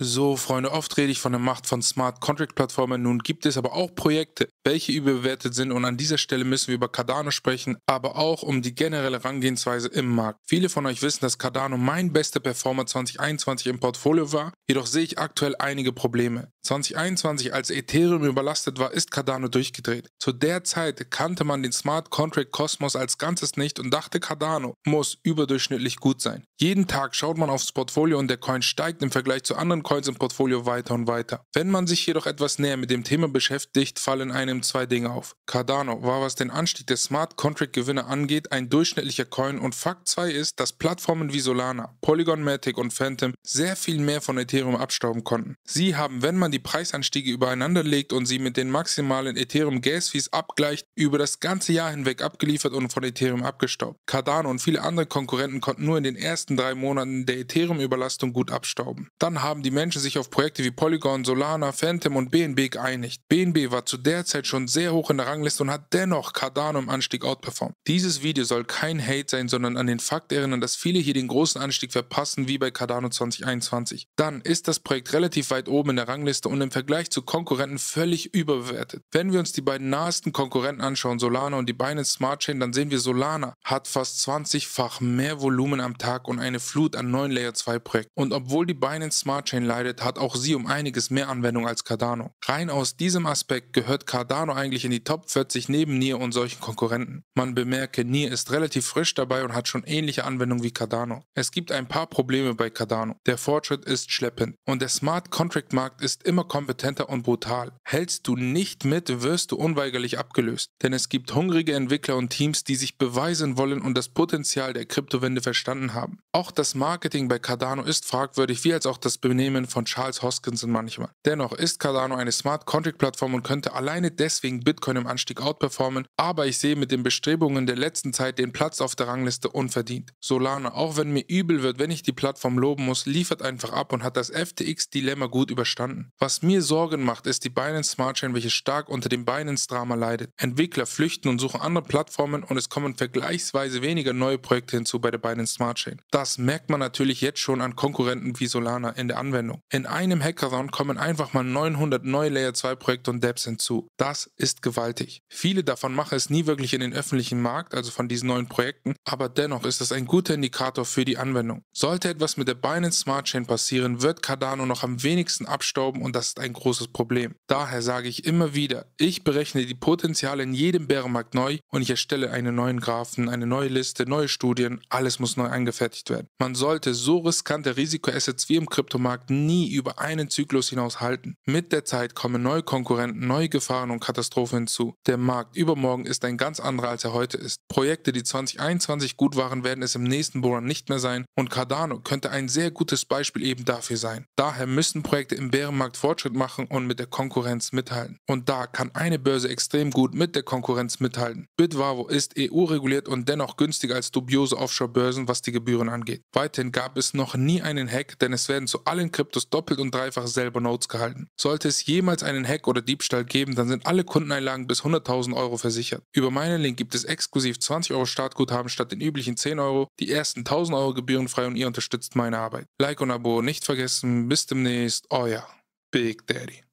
So, Freunde, oft rede ich von der Macht von Smart Contract Plattformen. Nun gibt es aber auch Projekte, welche überbewertet sind und an dieser Stelle müssen wir über Cardano sprechen, aber auch um die generelle Herangehensweise im Markt. Viele von euch wissen, dass Cardano mein bester Performer 2021 im Portfolio war, jedoch sehe ich aktuell einige Probleme. 2021, als Ethereum überlastet war, ist Cardano durchgedreht. Zu der Zeit kannte man den Smart Contract Kosmos als Ganzes nicht und dachte, Cardano muss überdurchschnittlich gut sein. Jeden Tag schaut man aufs Portfolio und der Coin steigt im Vergleich zu anderen Coins im Portfolio weiter und weiter. Wenn man sich jedoch etwas näher mit dem Thema beschäftigt, fallen einem zwei Dinge auf. Cardano war, was den Anstieg der Smart Contract Gewinne angeht, ein durchschnittlicher Coin und Fakt 2 ist, dass Plattformen wie Solana, Polygon Matic und Phantom sehr viel mehr von Ethereum abstauben konnten. Sie haben, wenn man die Preisanstiege übereinander legt und sie mit den maximalen Ethereum Gas Fees abgleicht, über das ganze Jahr hinweg abgeliefert und von Ethereum abgestaubt. Cardano und viele andere Konkurrenten konnten nur in den ersten drei Monaten der Ethereum-Überlastung gut abstauben. Dann haben die Menschen sich auf Projekte wie Polygon, Solana, Phantom und BNB geeinigt. BNB war zu der Zeit schon sehr hoch in der Rangliste und hat dennoch Cardano im Anstieg outperformt. Dieses Video soll kein Hate sein, sondern an den Fakt erinnern, dass viele hier den großen Anstieg verpassen, wie bei Cardano 2021. Dann ist das Projekt relativ weit oben in der Rangliste und im Vergleich zu Konkurrenten völlig überbewertet. Wenn wir uns die beiden nahesten Konkurrenten anschauen, Solana und die Binance Smart Chain, dann sehen wir, Solana hat fast 20-fach mehr Volumen am Tag und eine Flut an neuen Layer 2 Projekten. Und obwohl die Binance Smart Chain Bitcoin leidet, hat auch sie um einiges mehr Anwendung als Cardano. Rein aus diesem Aspekt gehört Cardano eigentlich in die Top 40 neben Nier und solchen Konkurrenten. Man bemerke, Nier ist relativ frisch dabei und hat schon ähnliche Anwendungen wie Cardano. Es gibt ein paar Probleme bei Cardano. Der Fortschritt ist schleppend und der Smart Contract Markt ist immer kompetenter und brutal. Hältst du nicht mit, wirst du unweigerlich abgelöst, denn es gibt hungrige Entwickler und Teams, die sich beweisen wollen und das Potenzial der Kryptowende verstanden haben. Auch das Marketing bei Cardano ist fragwürdig, wie als auch das Benehmen Unternehmen von Charles Hoskinson manchmal. Dennoch ist Cardano eine Smart Contract Plattform und könnte alleine deswegen Bitcoin im Anstieg outperformen, aber ich sehe mit den Bestrebungen der letzten Zeit den Platz auf der Rangliste unverdient. Solana, auch wenn mir übel wird, wenn ich die Plattform loben muss, liefert einfach ab und hat das FTX-Dilemma gut überstanden. Was mir Sorgen macht, ist die Binance Smart Chain, welche stark unter dem Binance-Drama leidet. Entwickler flüchten und suchen andere Plattformen und es kommen vergleichsweise weniger neue Projekte hinzu bei der Binance Smart Chain. Das merkt man natürlich jetzt schon an Konkurrenten wie Solana in der Anwendung. Anwendung. In einem Hackathon kommen einfach mal 900 neue Layer 2 Projekte und Dapps hinzu. Das ist gewaltig. Viele davon machen es nie wirklich in den öffentlichen Markt, also von diesen neuen Projekten, aber dennoch ist es ein guter Indikator für die Anwendung. Sollte etwas mit der Binance Smart Chain passieren, wird Cardano noch am wenigsten abstauben und das ist ein großes Problem. Daher sage ich immer wieder, ich berechne die Potenziale in jedem Bärenmarkt neu und ich erstelle einen neuen Graphen, eine neue Liste, neue Studien, alles muss neu angefertigt werden. Man sollte so riskante Risikoassets wie im Kryptomarkt nie über einen Zyklus hinaus halten. Mit der Zeit kommen neue Konkurrenten, neue Gefahren und Katastrophen hinzu. Der Markt übermorgen ist ein ganz anderer, als er heute ist. Projekte, die 2021 gut waren, werden es im nächsten Bullrun nicht mehr sein und Cardano könnte ein sehr gutes Beispiel eben dafür sein. Daher müssen Projekte im Bärenmarkt Fortschritt machen und mit der Konkurrenz mithalten. Und da kann eine Börse extrem gut mit der Konkurrenz mithalten. Bitwavo ist EU-reguliert und dennoch günstiger als dubiose Offshore-Börsen, was die Gebühren angeht. Weiterhin gab es noch nie einen Hack, denn es werden zu allen Krypto Kryptos doppelt und dreifach selber Notes gehalten. Sollte es jemals einen Hack oder Diebstahl geben, dann sind alle Kundeneinlagen bis 100.000 Euro versichert. Über meinen Link gibt es exklusiv 20 Euro Startguthaben statt den üblichen 10 Euro, die ersten 1000 Euro gebührenfrei und ihr unterstützt meine Arbeit. Like und Abo nicht vergessen. Bis demnächst. Euer Big Daddy.